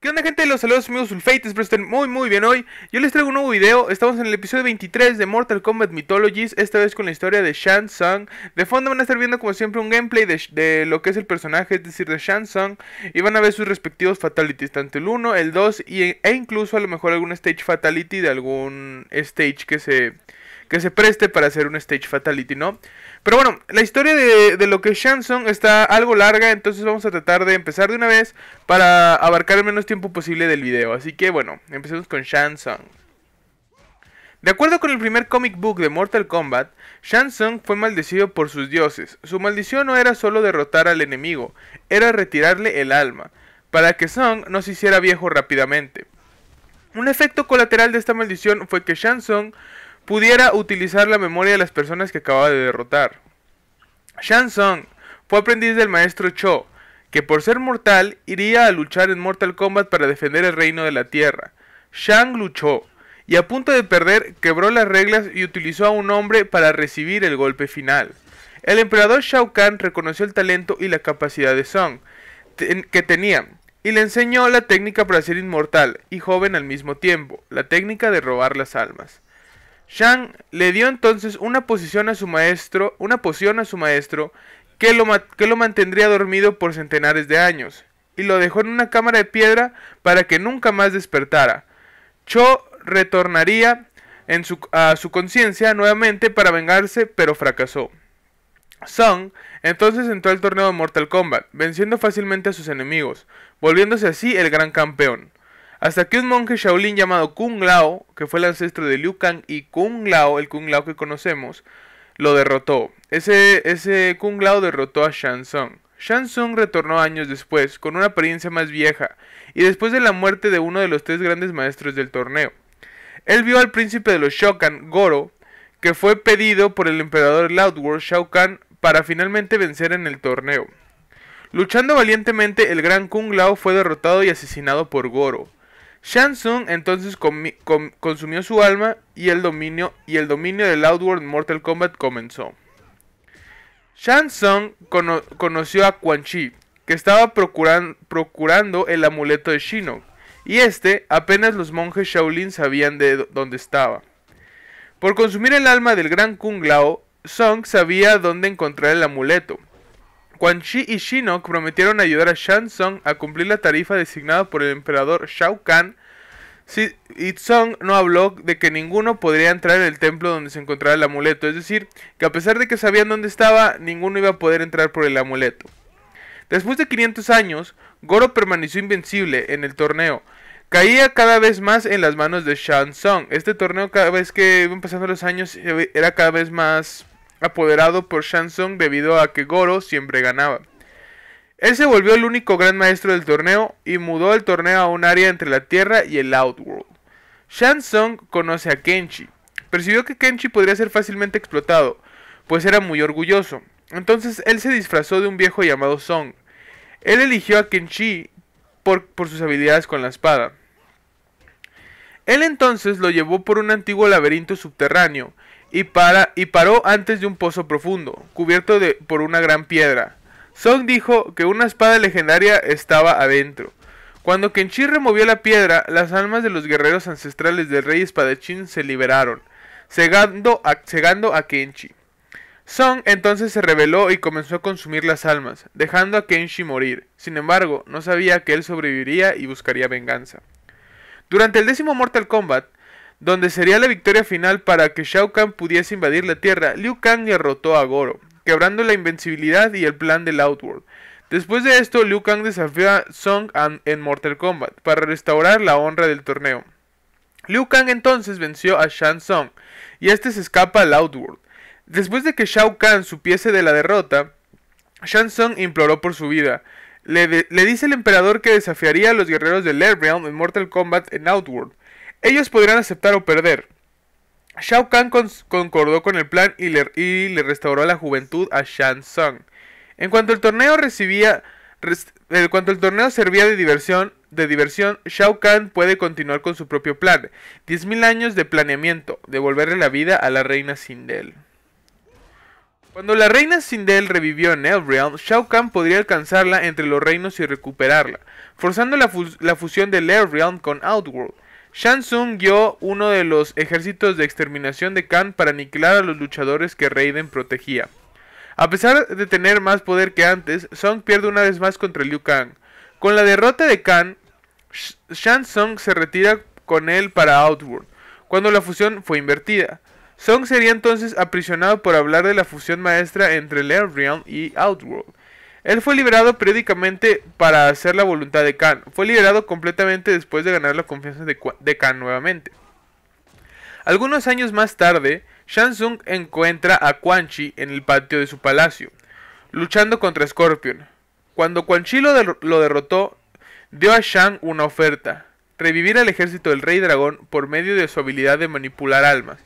¿Qué onda gente? Los saludos amigos Sulfates, espero estén muy muy bien hoy Yo les traigo un nuevo video, estamos en el episodio 23 de Mortal Kombat Mythologies Esta vez con la historia de Shang Tsung De fondo van a estar viendo como siempre un gameplay de, lo que es el personaje, es decir de Shang Tsung Y van a ver sus respectivos fatalities, tanto el 1, el 2 e incluso a lo mejor algún stage fatality de algún stage que se que se preste para hacer un stage fatality, ¿no? Pero bueno, la historia de, lo que es Shansong está algo larga, entonces vamos a tratar de empezar de una vez para abarcar el menos tiempo posible del video. Así que bueno, empecemos con Shansong. De acuerdo con el primer comic book de Mortal Kombat, Shansong fue maldecido por sus dioses. Su maldición no era solo derrotar al enemigo, era retirarle el alma, para que Song no se hiciera viejo rápidamente. Un efecto colateral de esta maldición fue que Shansong pudiera utilizar la memoria de las personas que acababa de derrotar. Shang Song fue aprendiz del maestro Cho, que por ser mortal iría a luchar en Mortal Kombat para defender el reino de la Tierra. Shang luchó, y a punto de perder quebró las reglas y utilizó a un hombre para recibir el golpe final. El emperador Shao Kahn reconoció el talento y la capacidad de Song que tenía y le enseñó la técnica para ser inmortal y joven al mismo tiempo, la técnica de robar las almas. Shang le dio entonces una posición a su maestro, una poción a su maestro que lo, que lo mantendría dormido por centenares de años, y lo dejó en una cámara de piedra para que nunca más despertara. Cho retornaría en su, a su conciencia nuevamente para vengarse, pero fracasó. Song entonces entró al torneo de Mortal Kombat, venciendo fácilmente a sus enemigos, volviéndose así el gran campeón. Hasta que un monje Shaolin llamado Kung Lao, que fue el ancestro de Liu Kang y Kung Lao, el Kung Lao que conocemos, lo derrotó. Ese, ese Kung Lao derrotó a Shang Tsung. retornó años después, con una apariencia más vieja, y después de la muerte de uno de los tres grandes maestros del torneo. Él vio al príncipe de los Shokan, Goro, que fue pedido por el emperador Loudworth Shao Kahn para finalmente vencer en el torneo. Luchando valientemente, el gran Kung Lao fue derrotado y asesinado por Goro. Shansung entonces consumió su alma y el dominio y el dominio del Outworld Mortal Kombat comenzó. Shang conoció a Quan Chi, que estaba procurando el amuleto de Shinnok, y este apenas los monjes Shaolin sabían de dónde estaba. Por consumir el alma del gran Kung Lao, Song sabía dónde encontrar el amuleto, Quan Chi y Shinnok prometieron ayudar a Song a cumplir la tarifa designada por el emperador Shao Kahn. Si Tsung no habló de que ninguno podría entrar en el templo donde se encontraba el amuleto, es decir, que a pesar de que sabían dónde estaba, ninguno iba a poder entrar por el amuleto. Después de 500 años, Goro permaneció invencible en el torneo. Caía cada vez más en las manos de Song. Este torneo cada vez que iban pasando los años era cada vez más apoderado por Shansong debido a que Goro siempre ganaba. Él se volvió el único gran maestro del torneo y mudó el torneo a un área entre la Tierra y el Outworld. Shansong conoce a Kenshi. Percibió que Kenshi podría ser fácilmente explotado, pues era muy orgulloso. Entonces él se disfrazó de un viejo llamado Song. Él eligió a Kenshi por, por sus habilidades con la espada. Él entonces lo llevó por un antiguo laberinto subterráneo y, y paró antes de un pozo profundo, cubierto de, por una gran piedra. Song dijo que una espada legendaria estaba adentro. Cuando Kenshi removió la piedra, las almas de los guerreros ancestrales del rey espadachín se liberaron, cegando a, cegando a Kenshi. Song entonces se rebeló y comenzó a consumir las almas, dejando a Kenshi morir. Sin embargo, no sabía que él sobreviviría y buscaría venganza. Durante el décimo Mortal Kombat, donde sería la victoria final para que Shao Kahn pudiese invadir la Tierra, Liu Kang derrotó a Goro, quebrando la invencibilidad y el plan del Outworld. Después de esto, Liu Kang desafió a Song en Mortal Kombat para restaurar la honra del torneo. Liu Kang entonces venció a Shang Song y este se escapa al Outworld. Después de que Shao Kahn supiese de la derrota, Shang Song imploró por su vida. Le, le dice el emperador que desafiaría a los guerreros del Air en Mortal Kombat en Outworld. Ellos podrían aceptar o perder. Shao Kahn concordó con el plan y le, restauró la juventud a Shan Song. En cuanto el torneo servía de diversión, de diversión, Shao Kahn puede continuar con su propio plan. 10.000 años de planeamiento, devolverle la vida a la reina Sindel. Cuando la reina Sindel revivió en Elrealm, Shao Kahn podría alcanzarla entre los reinos y recuperarla, forzando la, fusión del Elrealm con Outworld. Shansung guió uno de los ejércitos de exterminación de Khan para aniquilar a los luchadores que Raiden protegía. A pesar de tener más poder que antes, Song pierde una vez más contra Liu Kang. Con la derrota de Khan, Shansung se retira con él para Outworld, cuando la fusión fue invertida. Song sería entonces aprisionado por hablar de la fusión maestra entre Lair Realm y Outworld. Él fue liberado periódicamente para hacer la voluntad de Khan. Fue liberado completamente después de ganar la confianza de, Khan nuevamente. Algunos años más tarde, Tsung encuentra a Quan Chi en el patio de su palacio, luchando contra Scorpion. Cuando Quan Chi lo, derrotó, dio a Shang una oferta, revivir al ejército del Rey Dragón por medio de su habilidad de manipular almas.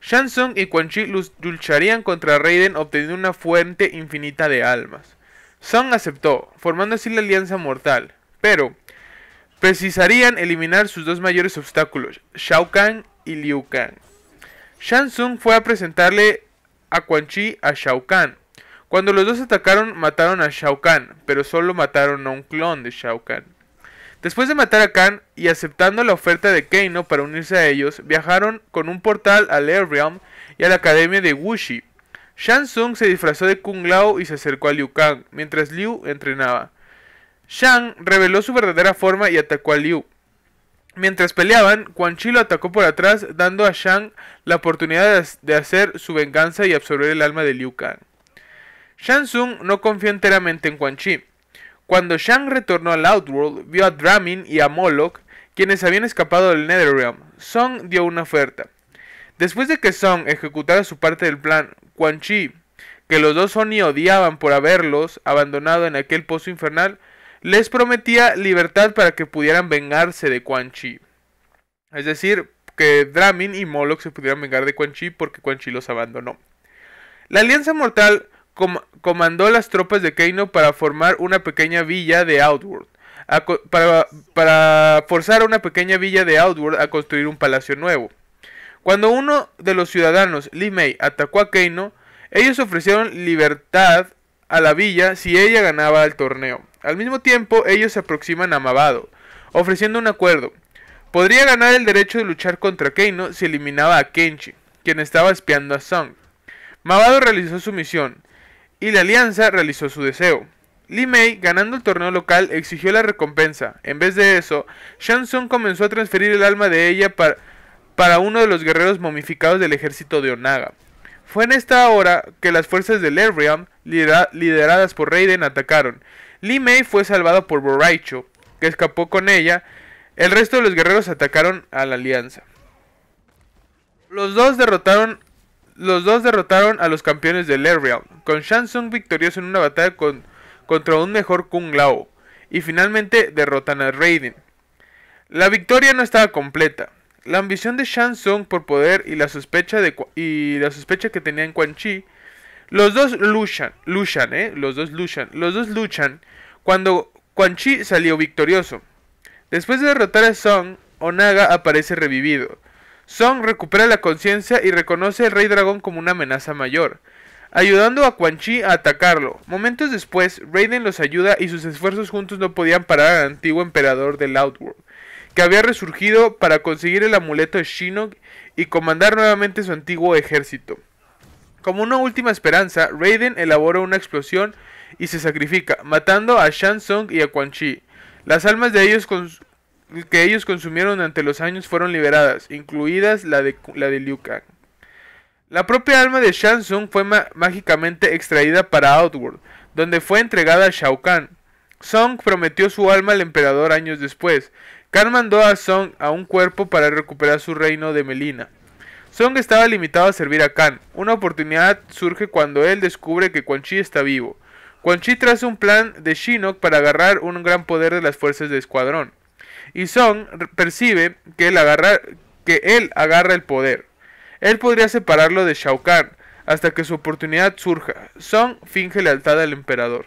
Tsung y Quan Chi lucharían contra Raiden obteniendo una fuente infinita de almas. Song aceptó, formando así la alianza mortal, pero precisarían eliminar sus dos mayores obstáculos, Shao Kahn y Liu Kang. Shang Tsung fue a presentarle a Quan Chi a Shao Kahn. Cuando los dos atacaron, mataron a Shao Kahn, pero solo mataron a un clon de Shao Kahn. Después de matar a Kahn y aceptando la oferta de Keino para unirse a ellos, viajaron con un portal al Air Realm y a la Academia de Wushi. Shang se disfrazó de Kung Lao y se acercó a Liu Kang, mientras Liu entrenaba. Shang reveló su verdadera forma y atacó a Liu. Mientras peleaban, Quan Chi lo atacó por atrás, dando a Shang la oportunidad de hacer su venganza y absorber el alma de Liu Kang. Shang Tsung no confió enteramente en Quan Chi. Cuando Shang retornó al Outworld, vio a Dramin y a Moloch, quienes habían escapado del Netherrealm. Song dio una oferta. Después de que Song ejecutara su parte del plan, Quan Chi, que los dos Sony odiaban por haberlos abandonado en aquel pozo infernal, les prometía libertad para que pudieran vengarse de Quan Chi. Es decir, que Dramin y Moloch se pudieran vengar de Quan Chi porque Quan Chi los abandonó. La Alianza Mortal comandó las tropas de Keino para formar una pequeña villa de Outward. Para, forzar a una pequeña villa de Outworld a construir un palacio nuevo. Cuando uno de los ciudadanos, Li Mei, atacó a Keino, ellos ofrecieron libertad a la villa si ella ganaba el torneo. Al mismo tiempo, ellos se aproximan a Mabado, ofreciendo un acuerdo. Podría ganar el derecho de luchar contra Keino si eliminaba a Kenshi, quien estaba espiando a Song. Mabado realizó su misión, y la alianza realizó su deseo. Li Mei, ganando el torneo local, exigió la recompensa. En vez de eso, Song comenzó a transferir el alma de ella para para uno de los guerreros momificados del ejército de Onaga. Fue en esta hora que las fuerzas de Lerriam, lideradas por Raiden, atacaron. Li Mei fue salvada por Boraicho, que escapó con ella. El resto de los guerreros atacaron a la alianza. Los dos derrotaron, los dos derrotaron a los campeones de Lerriam, con Shansung victorioso en una batalla contra un mejor Kung Lao, y finalmente derrotan a Raiden. La victoria no estaba completa, la ambición de Shang Tsung por poder y la sospecha, de, y la sospecha que tenía en Quan Chi, los dos luchan, luchan, ¿eh? los dos luchan, los dos luchan cuando Quan Chi salió victorioso. Después de derrotar a Song, Onaga aparece revivido. Song recupera la conciencia y reconoce al Rey Dragón como una amenaza mayor, ayudando a Quan Chi a atacarlo. Momentos después, Raiden los ayuda y sus esfuerzos juntos no podían parar al antiguo emperador del Outworld que había resurgido para conseguir el amuleto de Shinnok y comandar nuevamente su antiguo ejército. Como una última esperanza, Raiden elabora una explosión y se sacrifica, matando a Shang Tsung y a Quan Chi. Las almas de ellos que ellos consumieron durante los años fueron liberadas, incluidas la de, la de Liu Kang. La propia alma de Shang Tsung fue mágicamente extraída para Outworld, donde fue entregada a Shao Kahn. Song prometió su alma al emperador años después, Khan mandó a Song a un cuerpo para recuperar su reino de Melina. Song estaba limitado a servir a Khan. Una oportunidad surge cuando él descubre que Quan Chi está vivo. Quan Chi traza un plan de Shinnok para agarrar un gran poder de las fuerzas de escuadrón. Y Song percibe que él, agarra, que él agarra el poder. Él podría separarlo de Shao Kahn hasta que su oportunidad surja. Song finge lealtad al emperador.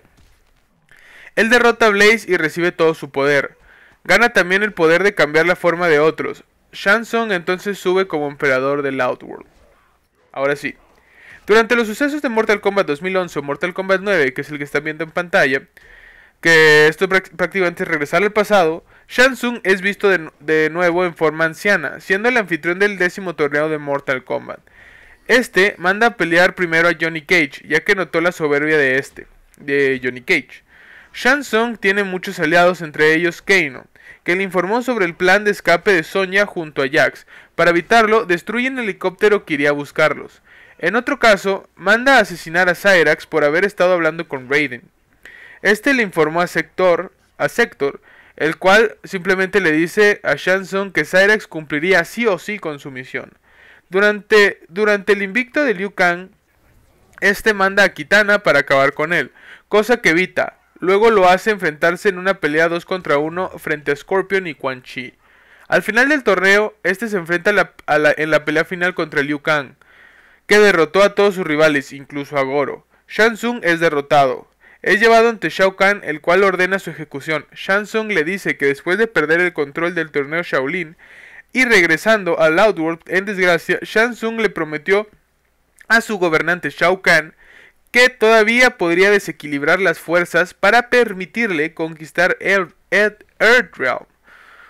Él derrota a Blaze y recibe todo su poder. Gana también el poder de cambiar la forma de otros. Shansong entonces sube como emperador del Outworld. Ahora sí. Durante los sucesos de Mortal Kombat 2011 o Mortal Kombat 9, que es el que están viendo en pantalla, que esto prácticamente es regresar al pasado, Shansung es visto de, nuevo en forma anciana, siendo el anfitrión del décimo torneo de Mortal Kombat. Este manda a pelear primero a Johnny Cage, ya que notó la soberbia de este, de Johnny Cage. Shansong tiene muchos aliados, entre ellos Kano, que le informó sobre el plan de escape de Sonia junto a Jax. Para evitarlo, destruyen el helicóptero que iría a buscarlos. En otro caso, manda a asesinar a Cyrax por haber estado hablando con Raiden. Este le informó a Sector, a Sector, el cual simplemente le dice a Shanson que Cyrax cumpliría sí o sí con su misión. Durante, durante el invicto de Liu Kang, este manda a Kitana para acabar con él, cosa que evita. Luego lo hace enfrentarse en una pelea 2 contra 1 frente a Scorpion y Quan Chi. Al final del torneo, este se enfrenta en la pelea final contra Liu Kang, que derrotó a todos sus rivales, incluso a Goro. Shang Tsung es derrotado. Es llevado ante Shao Kahn, el cual ordena su ejecución. Shang Tsung le dice que después de perder el control del torneo Shaolin y regresando al Outworld en desgracia, Shang Tsung le prometió a su gobernante Shao Kahn que todavía podría desequilibrar las fuerzas para permitirle conquistar el, Earthrealm.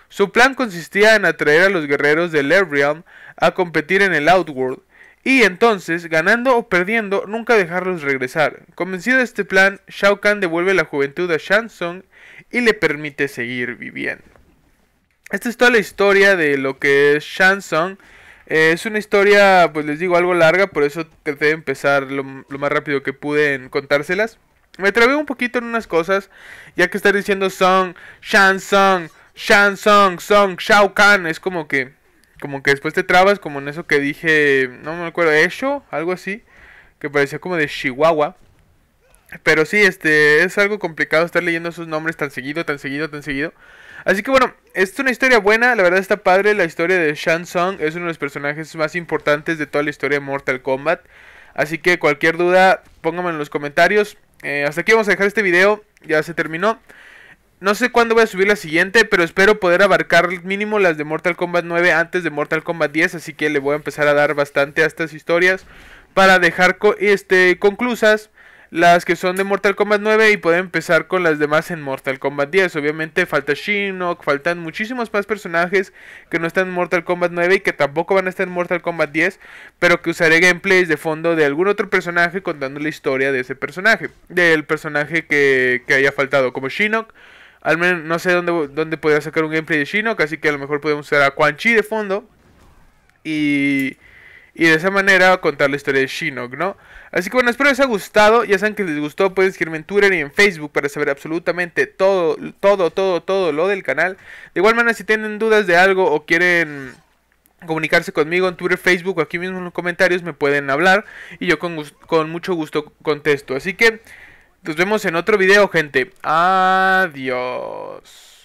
Su plan consistía en atraer a los guerreros del Earthrealm a competir en el Outworld, y entonces, ganando o perdiendo, nunca dejarlos regresar. Convencido de este plan, Shao Kahn devuelve la juventud a Shang y le permite seguir viviendo. Esta es toda la historia de lo que es Shang eh, es una historia, pues les digo, algo larga, por eso traté de empezar lo, más rápido que pude en contárselas. Me trabé un poquito en unas cosas, ya que estar diciendo Song, Shan Song, Shan Song, Song, Shao Kahn, es como que, como que después te trabas, como en eso que dije, no me acuerdo, Esho, algo así, que parecía como de Chihuahua. Pero sí, este, es algo complicado estar leyendo esos nombres tan seguido, tan seguido, tan seguido. Así que bueno, es una historia buena, la verdad está padre. La historia de Shang Song es uno de los personajes más importantes de toda la historia de Mortal Kombat. Así que cualquier duda, pónganme en los comentarios. Eh, hasta aquí vamos a dejar este video, ya se terminó. No sé cuándo voy a subir la siguiente, pero espero poder abarcar mínimo las de Mortal Kombat 9 antes de Mortal Kombat 10, así que le voy a empezar a dar bastante a estas historias para dejar este, conclusas las que son de Mortal Kombat 9 y pueden empezar con las demás en Mortal Kombat 10. Obviamente falta Shinnok, faltan muchísimos más personajes que no están en Mortal Kombat 9 y que tampoco van a estar en Mortal Kombat 10, pero que usaré gameplays de fondo de algún otro personaje contando la historia de ese personaje, del personaje que, que haya faltado, como Shinnok. Al menos no sé dónde, dónde podría sacar un gameplay de Shinnok, así que a lo mejor podemos usar a Quan Chi de fondo. Y y de esa manera contar la historia de Shinnok, ¿no? Así que bueno, espero les haya gustado. Ya saben que les gustó, pueden seguirme en Twitter y en Facebook para saber absolutamente todo, todo, todo, todo lo del canal. De igual manera, si tienen dudas de algo o quieren comunicarse conmigo en Twitter, Facebook o aquí mismo en los comentarios, me pueden hablar y yo con, con mucho gusto contesto. Así que nos vemos en otro video, gente. Adiós.